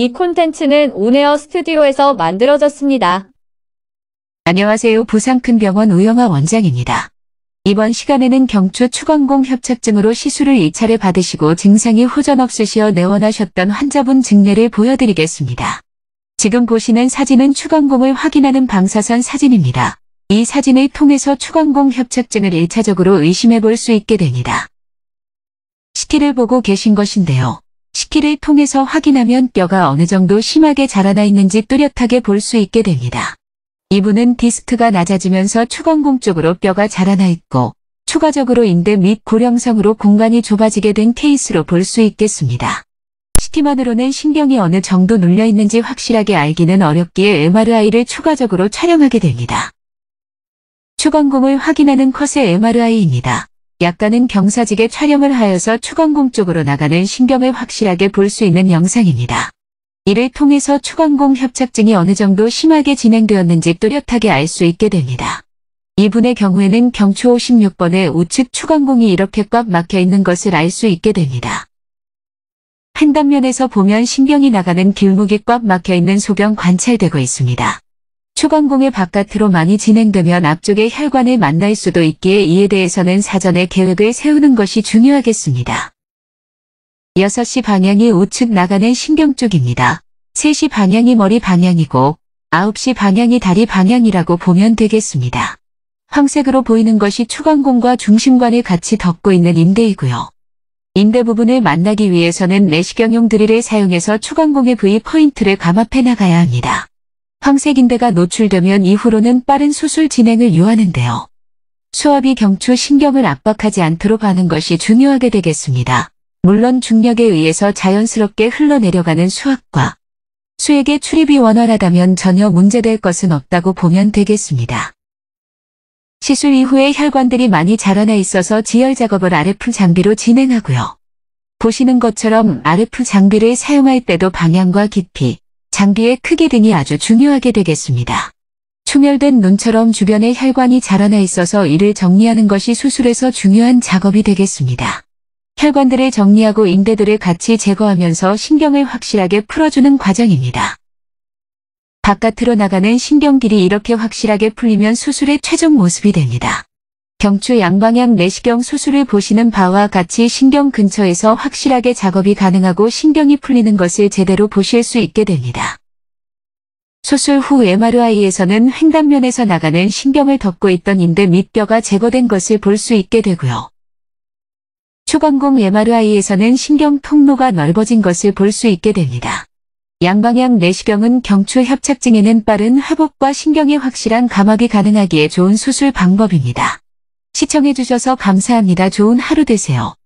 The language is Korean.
이 콘텐츠는 온에어 스튜디오에서 만들어졌습니다. 안녕하세요. 부산큰병원 우영아 원장입니다. 이번 시간에는 경추 추간공 협착증으로 시술을 2차례 받으시고 증상이 호전 없으시어 내원하셨던 환자분 증례를 보여드리겠습니다. 지금 보시는 사진은 추간공을 확인하는 방사선 사진입니다. 이 사진을 통해서 추간공 협착증을 1차적으로 의심해 볼 수 있게 됩니다. CT를 보고 계신 것인데요. 시기를 통해서 확인하면 뼈가 어느 정도 심하게 자라나 있는지 뚜렷하게 볼 수 있게 됩니다. 이분은 디스크가 낮아지면서 추건공 쪽으로 뼈가 자라나 있고 추가적으로 인대 및 고령성으로 공간이 좁아지게 된 케이스로 볼 수 있겠습니다. CT만으로는 신경이 어느 정도 눌려 있는지 확실하게 알기는 어렵기에 MRI를 추가적으로 촬영하게 됩니다. 추건공을 확인하는 컷의 MRI입니다. 약간은 경사지게 촬영을 하여서 추강공 쪽으로 나가는 신경을 확실하게 볼 수 있는 영상입니다. 이를 통해서 추강공 협착증이 어느 정도 심하게 진행되었는지 또렷하게 알 수 있게 됩니다. 이분의 경우에는 경초 56번의 우측 추강공이 이렇게 꽉 막혀 있는 것을 알 수 있게 됩니다. 한 단면에서 보면 신경이 나가는 길목이 꽉 막혀 있는 소경 관찰되고 있습니다. 추강공의 바깥으로 많이 진행되면 앞쪽의 혈관을 만날 수도 있기에 이에 대해서는 사전에 계획을 세우는 것이 중요하겠습니다. 6시 방향이 우측 나가는 신경 쪽입니다. 3시 방향이 머리 방향이고 9시 방향이 다리 방향이라고 보면 되겠습니다. 황색으로 보이는 것이 추강공과 중심관을 같이 덮고 있는 인대이고요. 인대 부분을 만나기 위해서는 내시경용 드릴을 사용해서 추강공의 부위 포인트를 감압해 나가야 합니다. 황색인대가 노출되면 이후로는 빠른 수술 진행을 요하는데요. 수압이 경추 신경을 압박하지 않도록 하는 것이 중요하게 되겠습니다. 물론 중력에 의해서 자연스럽게 흘러내려가는 수압과 수액의 출입이 원활하다면 전혀 문제될 것은 없다고 보면 되겠습니다. 시술 이후에 혈관들이 많이 자라나 있어서 지혈 작업을 RF 장비로 진행하고요. 보시는 것처럼 RF 장비를 사용할 때도 방향과 깊이, 장비의 크기 등이 아주 중요하게 되겠습니다. 충혈된 눈처럼 주변에 혈관이 자라나 있어서 이를 정리하는 것이 수술에서 중요한 작업이 되겠습니다. 혈관들을 정리하고 인대들을 같이 제거하면서 신경을 확실하게 풀어주는 과정입니다. 바깥으로 나가는 신경길이 이렇게 확실하게 풀리면 수술의 최종 모습이 됩니다. 경추 양방향 내시경 수술을 보시는 바와 같이 신경 근처에서 확실하게 작업이 가능하고 신경이 풀리는 것을 제대로 보실 수 있게 됩니다. 수술 후 MRI에서는 횡단면에서 나가는 신경을 덮고 있던 인대 밑뼈가 제거된 것을 볼 수 있게 되고요. 초광공 MRI에서는 신경 통로가 넓어진 것을 볼 수 있게 됩니다. 양방향 내시경은 경추 협착증에는 빠른 회복과 신경의 확실한 감압이 가능하기에 좋은 수술 방법입니다. 시청해주셔서 감사합니다. 좋은 하루 되세요.